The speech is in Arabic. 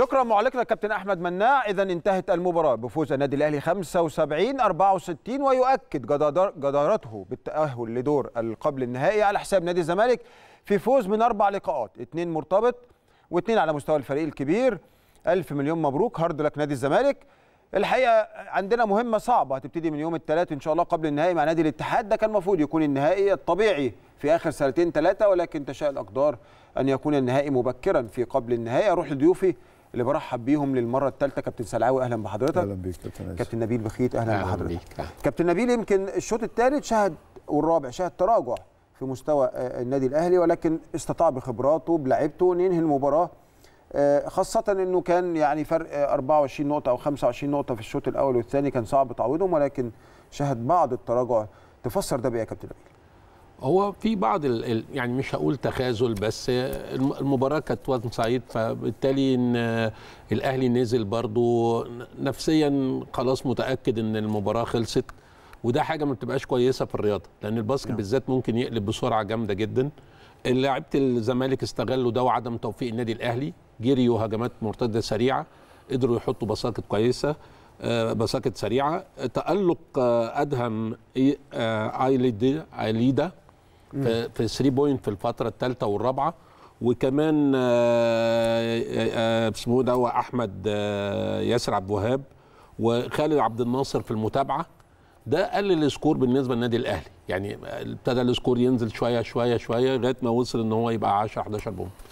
شكرا معلقنا الكابتن احمد مناع اذا انتهت المباراه بفوز النادي الاهلي 75 64 ويؤكد جدارته بالتاهل لدور القبل النهائي على حساب نادي الزمالك في فوز من اربع لقاءات اثنين مرتبط واثنين على مستوى الفريق الكبير الف مليون مبروك هارد لك نادي الزمالك الحقيقه عندنا مهمه صعبه هتبتدي من يوم الثلاث ان شاء الله قبل النهائي مع نادي الاتحاد ده كان المفروض يكون النهائي الطبيعي في اخر سنتين ثلاثه ولكن تشاء الاقدار ان يكون النهائي مبكرا في قبل النهائي اروح لضيوفي اللي برحب بيهم للمره الثالثه كابتن سلعاوي اهلا بحضرتك اهلا بيك كابتن كابتن نبيل بخيت اهلا, أهلا بحضرتك بيك. نعم. كابتن نبيل يمكن الشوط الثالث شهد والرابع شهد تراجع في مستوى آه، النادي الاهلي ولكن استطاع بخبراته بلعبته ان ينهي المباراه آه، خاصة انه كان يعني فرق 24 آه، نقطة او 25 نقطة في الشوط الاول والثاني كان صعب تعويضهم ولكن شهد بعض التراجع تفسر ده بايه يا كابتن نبيل؟ هو في بعض ال يعني مش هقول تخاذل بس المباراه كانت وان سايد فبالتالي ان الاهلي نزل برضو نفسيا خلاص متاكد ان المباراه خلصت وده حاجه ما بتبقاش كويسه في الرياضه لان الباسكت نعم. بالذات ممكن يقلب بسرعه جامده جدا لعيبه الزمالك استغلوا ده وعدم توفيق النادي الاهلي جريوا هجمات مرتده سريعه قدروا يحطوا بساكت كويسه آه، بساكت سريعه تالق آه، ادهم آه، ايليدا ايليدا في 3 بوينت في الفتره الثالثه والرابعه وكمان آه، آه، آه، اسمه ده احمد ياسر عبد الوهاب وخالد عبد الناصر في المتابعه ده قلل السكور بالنسبه للنادي الاهلي يعني ابتدى السكور ينزل شويه شويه شويه لغايه ما وصل ان هو يبقى 10 11 بونت